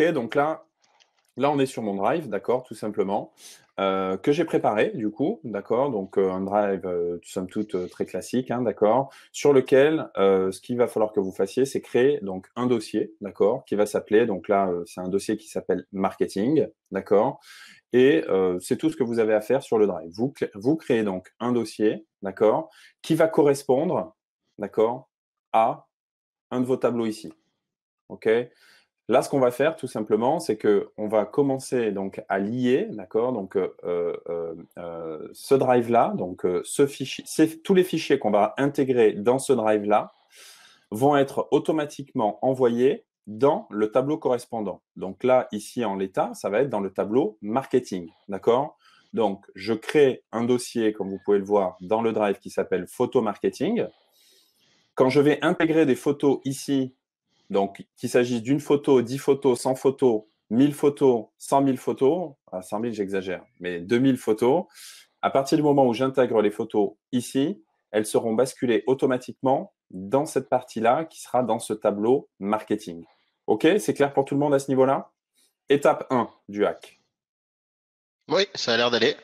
donc là, là, on est sur mon drive, d'accord, tout simplement, euh, que j'ai préparé, du coup, d'accord, donc euh, un drive, euh, somme toute, euh, très classique, hein, d'accord, sur lequel ce qu'il va falloir que vous fassiez, c'est créer donc un dossier, d'accord, qui va s'appeler, donc là, c'est un dossier qui s'appelle marketing, d'accord, et c'est tout ce que vous avez à faire sur le drive. Vous, vous créez donc un dossier, d'accord, qui va correspondre, d'accord, à un de vos tableaux ici, ok Là, ce qu'on va faire, tout simplement, c'est que on va commencer donc à lier, d'accord, donc euh, euh, euh, ce drive-là, donc ce fichier, tous les fichiers qu'on va intégrer dans ce drive-là vont être automatiquement envoyés dans le tableau correspondant. Donc là, ici en l'état, ça va être dans le tableau marketing, d'accord. Donc, je crée un dossier, comme vous pouvez le voir, dans le drive qui s'appelle photo marketing. Quand je vais intégrer des photos ici donc, qu'il s'agisse d'une photo, dix photos, 100 photos, 1000 photos, cent mille photos, à ah, 100 j'exagère, mais 2000 photos, à partir du moment où j'intègre les photos ici, elles seront basculées automatiquement dans cette partie-là qui sera dans ce tableau marketing. OK C'est clair pour tout le monde à ce niveau-là Étape 1 du hack. Oui, ça a l'air d'aller.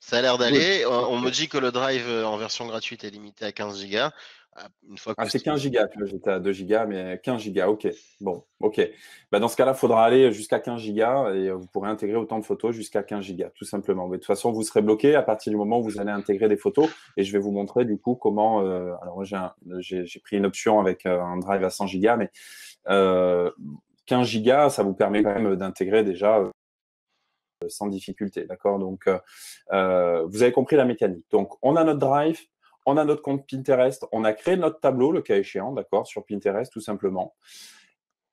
Ça a l'air d'aller. On, me dit que le drive euh, en version gratuite est limité à 15 gigas. Ah, ah, c'est 15 gigas, j'étais à 2 gigas, mais 15 gigas, ok. Bon, ok. Bah, dans ce cas-là, il faudra aller jusqu'à 15 gigas et euh, vous pourrez intégrer autant de photos jusqu'à 15 gigas, tout simplement. Mais de toute façon, vous serez bloqué à partir du moment où vous allez intégrer des photos et je vais vous montrer du coup comment. Euh, alors, j'ai pris une option avec un drive à 100 gigas, mais 15 gigas, ça vous permet quand même d'intégrer déjà sans difficulté, d'accord Donc, euh, euh, vous avez compris la mécanique. Donc, on a notre Drive, on a notre compte Pinterest, on a créé notre tableau, le cas échéant, d'accord, sur Pinterest, tout simplement.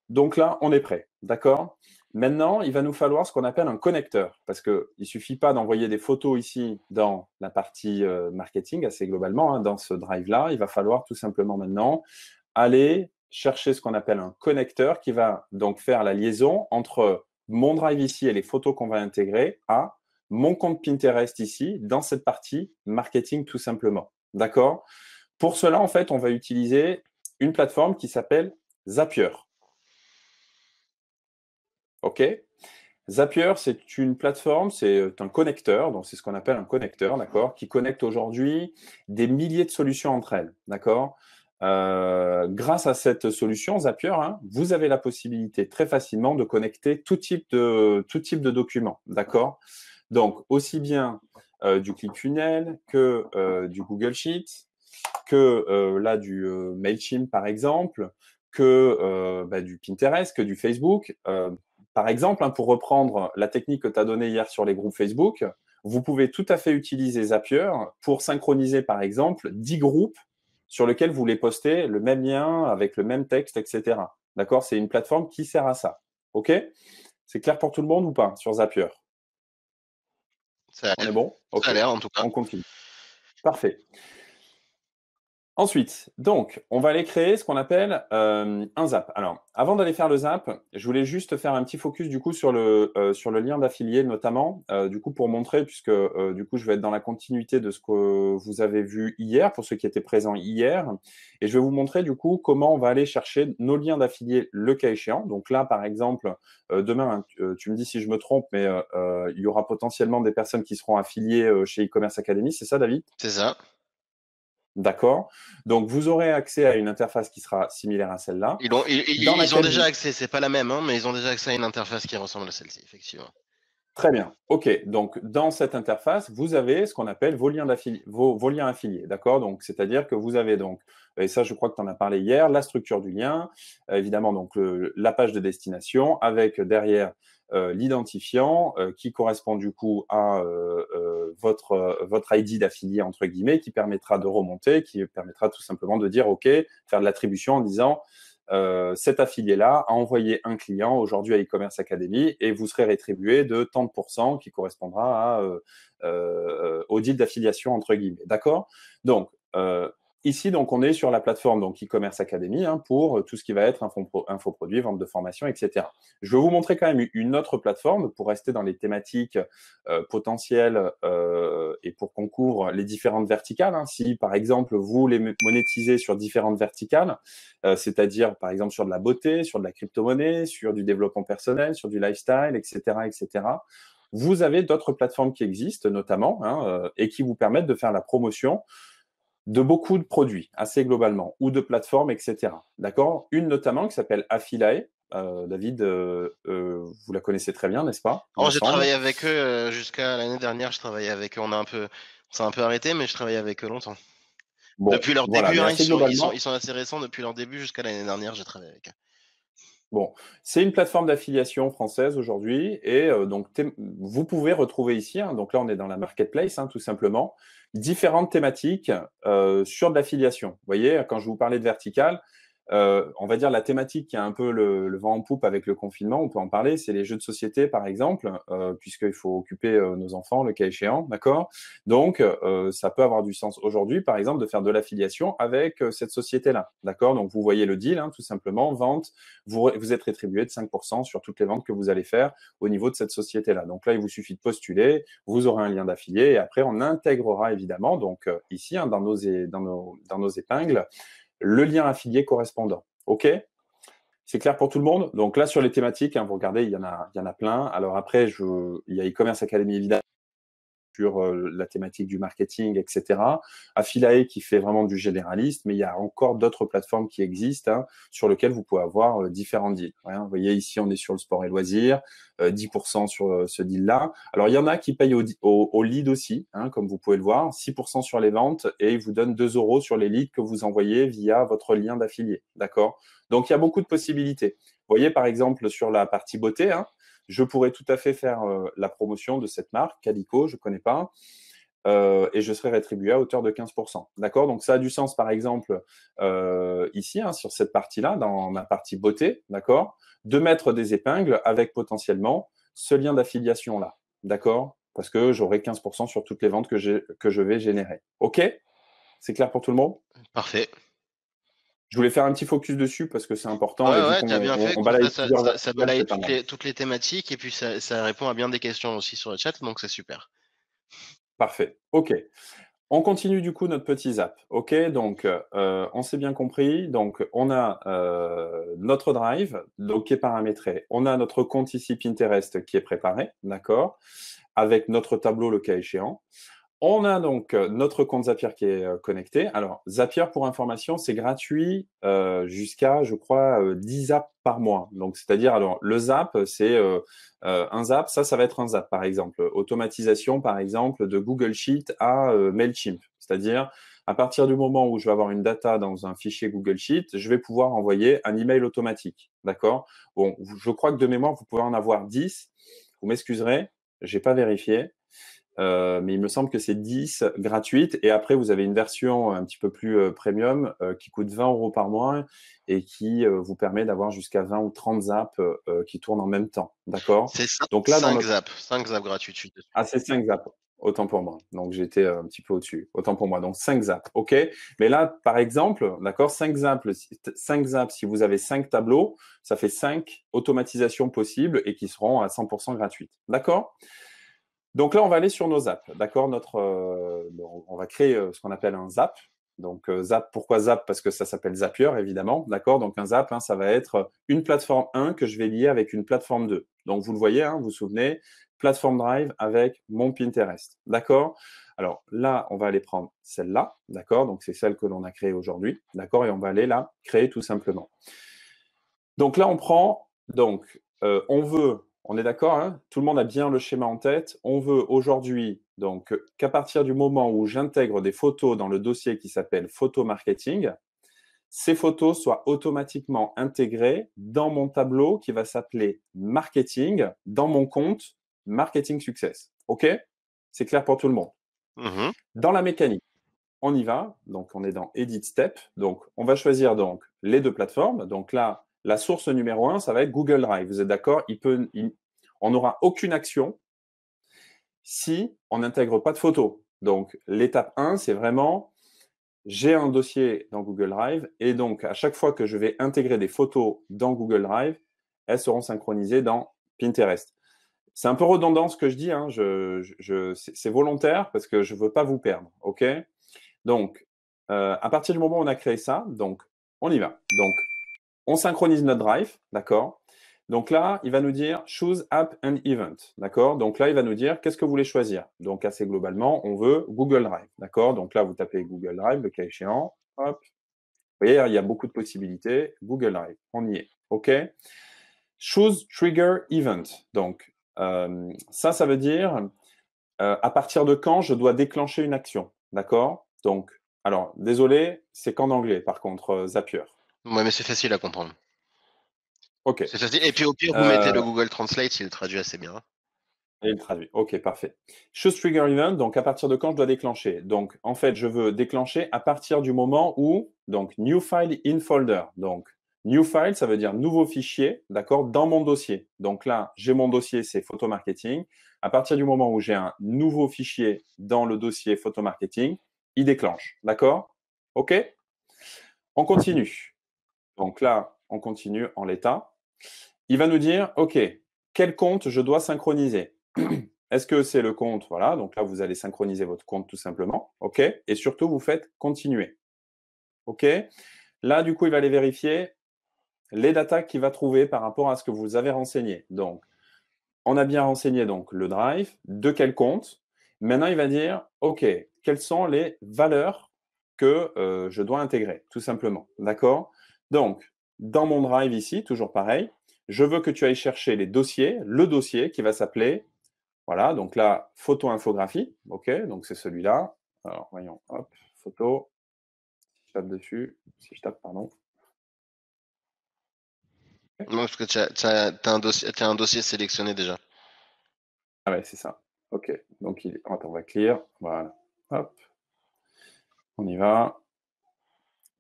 Donc là, on est prêt, d'accord Maintenant, il va nous falloir ce qu'on appelle un connecteur, parce qu'il ne suffit pas d'envoyer des photos ici dans la partie euh, marketing, assez globalement, hein, dans ce drive-là. Il va falloir tout simplement maintenant aller chercher ce qu'on appelle un connecteur qui va donc faire la liaison entre mon drive ici et les photos qu'on va intégrer à mon compte Pinterest ici, dans cette partie marketing tout simplement. D'accord Pour cela, en fait, on va utiliser une plateforme qui s'appelle Zapier. OK Zapier, c'est une plateforme, c'est un connecteur, donc c'est ce qu'on appelle un connecteur, d'accord, qui connecte aujourd'hui des milliers de solutions entre elles, d'accord euh, grâce à cette solution Zapier, hein, vous avez la possibilité très facilement de connecter tout type de, tout type de documents. D'accord Donc, aussi bien euh, du du ClickFunnel que euh, du Google Sheet, que là du MailChimp par exemple, que bah, du Pinterest, que du Facebook. par exemple, hein, pour reprendre la technique que tu as donnée hier sur les groupes Facebook, vous pouvez tout à fait utiliser Zapier pour synchroniser par exemple 10 groupes sur lequel vous voulez poster le même lien avec le même texte, etc. D'accord C'est une plateforme qui sert à ça. OK C'est clair pour tout le monde ou pas sur Zapier Ça On est bon ok, en tout cas. On continue. Parfait. Ensuite, donc, on va aller créer ce qu'on appelle euh, un ZAP. Alors, avant d'aller faire le ZAP, je voulais juste faire un petit focus du coup sur le, euh, sur le lien d'affilié notamment, euh, du coup pour montrer, puisque du coup je vais être dans la continuité de ce que vous avez vu hier, pour ceux qui étaient présents hier, et je vais vous montrer du coup comment on va aller chercher nos liens d'affilié le cas échéant. Donc là, par exemple, demain, hein, tu me dis si je me trompe, mais il y aura potentiellement des personnes qui seront affiliées chez e-commerce academy, c'est ça David C'est ça. D'accord Donc, vous aurez accès à une interface qui sera similaire à celle-là. Ils, ont, ont, déjà accès, c'est pas la même, hein, mais ils ont déjà accès à une interface qui ressemble à celle-ci, effectivement. Très bien. OK. Donc, dans cette interface, vous avez ce qu'on appelle vos liens, vos liens affiliés. D'accord Donc, c'est-à-dire que vous avez donc, et ça, je crois que tu en as parlé hier, la structure du lien, euh, évidemment, donc la page de destination avec derrière euh, l'identifiant euh, qui correspond du coup à euh, votre, votre ID d'affilié, entre guillemets, qui permettra de remonter, qui permettra tout simplement de dire, OK, faire de l'attribution en disant... cet affilié-là a envoyé un client aujourd'hui à e-commerce academy et vous serez rétribué de tant de pourcents qui correspondra à, au deal d'affiliation entre guillemets. D'accord Donc, Ici, donc, on est sur la plateforme donc e-commerce academy hein, pour euh, tout ce qui va être info, produit vente de formation, etc. Je vais vous montrer quand même une autre plateforme pour rester dans les thématiques euh, potentielles euh, et pour qu'on couvre les différentes verticales. Hein. Si, par exemple, vous les monétisez sur différentes verticales, c'est-à-dire, par exemple, sur de la beauté, sur de la crypto-monnaie, sur du développement personnel, sur du lifestyle, etc., etc., vous avez d'autres plateformes qui existent, notamment, hein, et qui vous permettent de faire la promotion de beaucoup de produits, assez globalement, ou de plateformes, etc. D'accord Une notamment qui s'appelle Affilae. Euh, David, euh, euh, vous la connaissez très bien, n'est-ce pas oh, J'ai travaillé avec eux jusqu'à l'année dernière. Je travaillais avec eux. On a un peu, s'est un peu arrêté, mais je travaillais avec eux longtemps. depuis leur début, hein, ils, sont, ils, sont, assez récents. Depuis leur début jusqu'à l'année dernière, j'ai travaillé avec eux. Bon, c'est une plateforme d'affiliation française aujourd'hui, et donc vous pouvez retrouver ici. Hein. donc là, on est dans la marketplace, hein, tout simplement différentes thématiques euh, sur de l'affiliation. Vous voyez, quand je vous parlais de verticale, euh, on va dire la thématique qui a un peu le, vent en poupe avec le confinement, on peut en parler, c'est les jeux de société par exemple, euh, puisqu'il faut occuper euh, nos enfants le cas échéant, d'accord Donc ça peut avoir du sens aujourd'hui par exemple de faire de l'affiliation avec cette société-là, d'accord Donc vous voyez le deal, hein, tout simplement, vente, vous, vous êtes rétribué de 5% sur toutes les ventes que vous allez faire au niveau de cette société-là. Donc là, il vous suffit de postuler, vous aurez un lien d'affilié et après on intégrera évidemment, donc ici hein, dans, nos, dans, nos, dans nos épingles, le lien affilié correspondant. OK C'est clair pour tout le monde Donc là, sur les thématiques, hein, vous regardez, il y, en a, il y en a plein. Alors après, je, il y a e-commerce academy évidemment sur euh, la thématique du marketing, etc. Affilae qui fait vraiment du généraliste, mais il y a encore d'autres plateformes qui existent hein, sur lesquelles vous pouvez avoir euh, différents deals. Hein. Vous voyez ici, on est sur le sport et loisirs, 10% euh, sur ce deal-là. Alors, il y en a qui payent au, lead aussi, hein, comme vous pouvez le voir, 6% sur les ventes et ils vous donnent 2 euros sur les leads que vous envoyez via votre lien d'affilié. D'accord Donc, il y a beaucoup de possibilités. Vous voyez, par exemple, sur la partie beauté, je pourrais tout à fait faire euh, la promotion de cette marque, Calico, je ne connais pas, euh, et je serais rétribué à hauteur de 15%. D'accord Donc ça a du sens, par exemple, euh, ici, hein, sur cette partie-là, dans ma partie beauté, d'accord De mettre des épingles avec potentiellement ce lien d'affiliation-là, d'accord Parce que j'aurai 15% sur toutes les ventes que, que je vais générer. OK C'est clair pour tout le monde Parfait. Je voulais faire un petit focus dessus parce que c'est important. fait. ça, balaye toutes les, thématiques et puis ça, répond à bien des questions aussi sur le chat, donc c'est super. Parfait. OK. On continue du coup notre petit zap. OK, donc euh, on s'est bien compris. Donc on a euh, notre drive donc, qui est paramétré. On a notre compte ici Pinterest qui est préparé, d'accord, avec notre tableau le cas échéant. On a donc euh, notre compte Zapier qui est euh, connecté. Alors, Zapier, pour information, c'est gratuit euh, jusqu'à, je crois, 10 apps par mois. Donc, c'est-à-dire, alors, le Zap, c'est un Zap, ça, ça va être un Zap, par exemple. Automatisation, par exemple, de Google Sheet à MailChimp. C'est-à-dire, à partir du moment où je vais avoir une data dans un fichier Google Sheet, je vais pouvoir envoyer un email automatique. D'accord Bon, je crois que de mémoire, vous pouvez en avoir 10. Vous m'excuserez, j'ai pas vérifié. Euh, mais il me semble que c'est 10 gratuites Et après, vous avez une version un petit peu plus euh, premium euh, qui coûte 20 euros par mois et qui vous permet d'avoir jusqu'à 20 ou 30 apps qui tournent en même temps. D'accord C'est Donc là, 5 apps. 5 apps gratuites. Ah, c'est 5 apps. Autant pour moi. Donc j'étais un petit peu au-dessus. Autant pour moi. Donc 5 apps. OK. Mais là, par exemple, d'accord, 5 apps, 5 apps, si vous avez 5 tableaux, ça fait 5 automatisations possibles et qui seront à 100% gratuites. D'accord donc là, on va aller sur nos apps. D'accord Notre, euh, On va créer euh, ce qu'on appelle un zap. Donc euh, zap, pourquoi zap Parce que ça s'appelle Zapier, évidemment. D'accord Donc un zap, hein, ça va être une plateforme 1 que je vais lier avec une plateforme 2. Donc vous le voyez, hein, vous vous souvenez, plateforme Drive avec mon Pinterest. D'accord Alors là, on va aller prendre celle-là. D'accord Donc c'est celle que l'on a créée aujourd'hui. D'accord Et on va aller là créer tout simplement. Donc là, on prend, donc on veut on est d'accord, hein? tout le monde a bien le schéma en tête. On veut aujourd'hui donc qu'à partir du moment où j'intègre des photos dans le dossier qui s'appelle photo marketing, ces photos soient automatiquement intégrées dans mon tableau qui va s'appeler marketing, dans mon compte marketing success. OK C'est clair pour tout le monde. Mmh dans la mécanique, on y va. Donc, on est dans Edit Step. Donc, on va choisir donc les deux plateformes. Donc là, la source numéro un, ça va être Google Drive. Vous êtes d'accord On n'aura aucune action si on n'intègre pas de photos. Donc, l'étape 1, c'est vraiment, j'ai un dossier dans Google Drive et donc, à chaque fois que je vais intégrer des photos dans Google Drive, elles seront synchronisées dans Pinterest. C'est un peu redondant ce que je dis, hein. c'est volontaire parce que je ne veux pas vous perdre, ok Donc, euh, à partir du moment où on a créé ça, donc, on y va. Donc, on synchronise notre drive, d'accord donc là, il va nous dire choose app and event, d'accord Donc là, il va nous dire qu'est-ce que vous voulez choisir. Donc assez globalement, on veut Google Drive, d'accord Donc là, vous tapez Google Drive, le cas échéant, hop. Vous voyez, hein, il y a beaucoup de possibilités. Google Drive, on y est, ok Choose trigger event. Donc euh, ça, ça veut dire euh, à partir de quand je dois déclencher une action, d'accord Donc, alors désolé, c'est qu'en anglais, par contre, euh, Zapier. Oui, mais c'est facile à comprendre. Ok. C'est facile. Et puis au pire, vous mettez le euh Google Translate, il traduit assez bien. il traduit. Ok, parfait. Choose trigger event, donc à partir de quand je dois déclencher Donc en fait, je veux déclencher à partir du moment où, donc new file in folder. Donc new file, ça veut dire nouveau fichier, d'accord, dans mon dossier. Donc là, j'ai mon dossier, c'est photo marketing. À partir du moment où j'ai un nouveau fichier dans le dossier photo marketing, il déclenche. D'accord Ok On continue. Donc là, on continue en l'état. Il va nous dire, OK, quel compte je dois synchroniser Est-ce que c'est le compte Voilà, donc là, vous allez synchroniser votre compte tout simplement. OK Et surtout, vous faites continuer. OK Là, du coup, il va aller vérifier les datas qu'il va trouver par rapport à ce que vous avez renseigné. Donc, on a bien renseigné donc le drive, de quel compte. Maintenant, il va dire, OK, quelles sont les valeurs que euh, je dois intégrer, tout simplement. D'accord donc, dans mon drive ici, toujours pareil, je veux que tu ailles chercher les dossiers, le dossier qui va s'appeler, voilà, donc là, photo-infographie, ok, donc c'est celui-là. Alors, voyons, hop, photo, si je tape dessus, si je tape, pardon. Non, parce que tu as, un dossier sélectionné déjà. Ah ouais, c'est ça. Ok, donc il... Attends, on va clear, voilà, hop, on y va.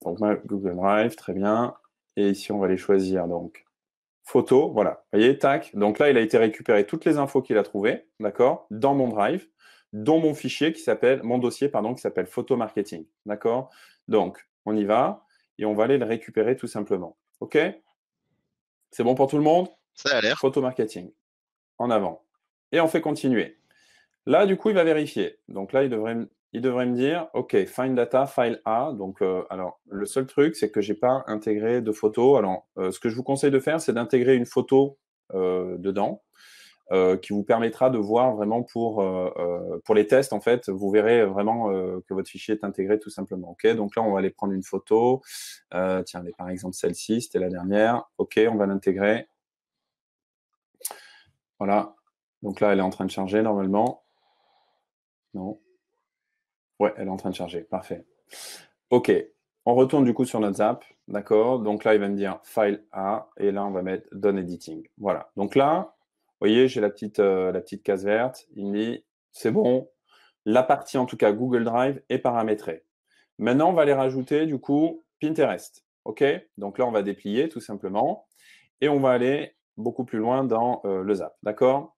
Donc Google Drive, très bien. Et ici, on va les choisir. Donc, photo, voilà. Vous voyez, tac. Donc là, il a été récupéré toutes les infos qu'il a trouvées, d'accord, dans mon Drive, dans mon fichier qui s'appelle, mon dossier, pardon, qui s'appelle photo marketing, d'accord Donc, on y va et on va aller le récupérer tout simplement. OK C'est bon pour tout le monde Ça a l'air. Photo marketing. En avant. Et on fait continuer. Là, du coup, il va vérifier. Donc là, il devrait il devrait me dire, OK, Find Data, File A. Donc, euh, alors, le seul truc, c'est que je n'ai pas intégré de photo. Alors, euh, ce que je vous conseille de faire, c'est d'intégrer une photo euh, dedans. qui vous permettra de voir vraiment pour, pour les tests, en fait, vous verrez vraiment que votre fichier est intégré tout simplement. OK, donc là, on va aller prendre une photo. tiens, par exemple, celle-ci, c'était la dernière. OK, on va l'intégrer. Voilà. Donc là, elle est en train de charger normalement. Non, Ouais, elle est en train de charger. Parfait. OK. On retourne du coup sur notre Zap. D'accord. Donc là, il va me dire File A. Et là, on va mettre Done Editing. Voilà. Donc là, vous voyez, j'ai la, petite, euh, la petite case verte. Il me dit C'est bon. La partie, en tout cas, Google Drive est paramétrée. Maintenant, on va aller rajouter du coup Pinterest. OK Donc là, on va déplier tout simplement. Et on va aller beaucoup plus loin dans euh, le Zap. D'accord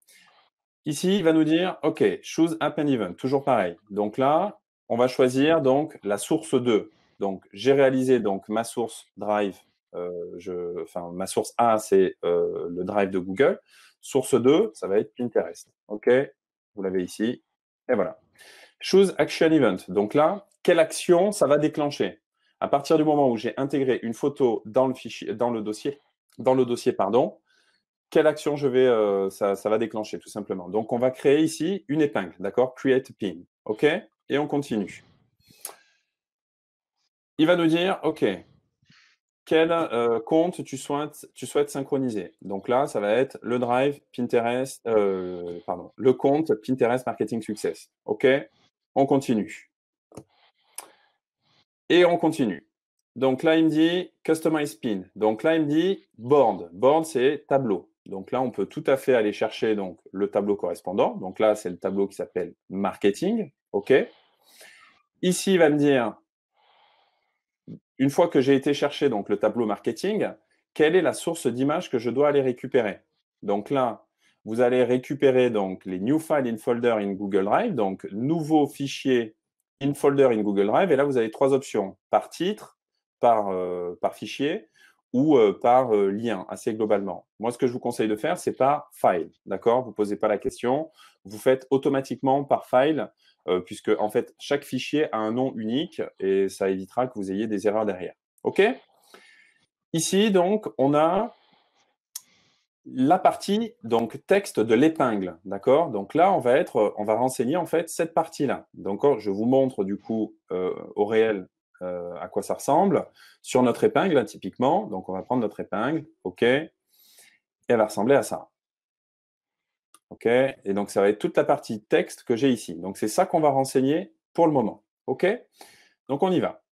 Ici, il va nous dire, OK, choose App and Event, toujours pareil. Donc là, on va choisir donc la source 2. Donc, j'ai réalisé donc ma source Drive, euh, je, enfin, ma source A, c'est euh, le Drive de Google. Source 2, ça va être Pinterest. OK Vous l'avez ici. Et voilà. Choose Action Event. Donc là, quelle action ça va déclencher À partir du moment où j'ai intégré une photo dans le, fichier, dans le dossier, dans le dossier pardon, quelle action je vais, euh, ça, ça, va déclencher tout simplement. Donc, on va créer ici une épingle, d'accord Create pin, ok et on continue. Il va nous dire, OK, quel euh, compte tu souhaites, synchroniser. Donc là, ça va être le drive Pinterest, euh, pardon, le compte Pinterest Marketing Success. OK On continue. Et on continue. Donc là, il me dit Customize Pin. Donc là, il me dit Board. Board, c'est tableau. Donc là, on peut tout à fait aller chercher donc, le tableau correspondant. Donc là, c'est le tableau qui s'appelle Marketing. OK Ici, il va me dire, une fois que j'ai été chercher donc, le tableau marketing, quelle est la source d'image que je dois aller récupérer Donc là, vous allez récupérer donc, les New files in Folder in Google Drive, donc nouveau fichier in Folder in Google Drive. Et là, vous avez trois options, par titre, par, euh, fichier ou euh, par euh, lien, assez globalement. Moi, ce que je vous conseille de faire, c'est par file, d'accord Vous ne posez pas la question, vous faites automatiquement par file euh, puisque en fait, chaque fichier a un nom unique et ça évitera que vous ayez des erreurs derrière. OK Ici, donc, on a la partie donc texte de l'épingle, d'accord Donc là, on va être, on va renseigner en fait cette partie-là. Donc, Je vous montre du coup euh, au réel euh, à quoi ça ressemble sur notre épingle typiquement. Donc on va prendre notre épingle, ok Et elle va ressembler à ça. OK Et donc, ça va être toute la partie texte que j'ai ici. Donc, c'est ça qu'on va renseigner pour le moment. OK Donc, on y va.